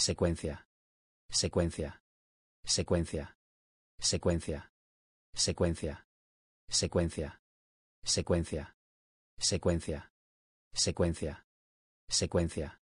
secuencia, secuencia, secuencia, secuencia, secuencia, secuencia, secuencia, secuencia, secuencia, secuencia,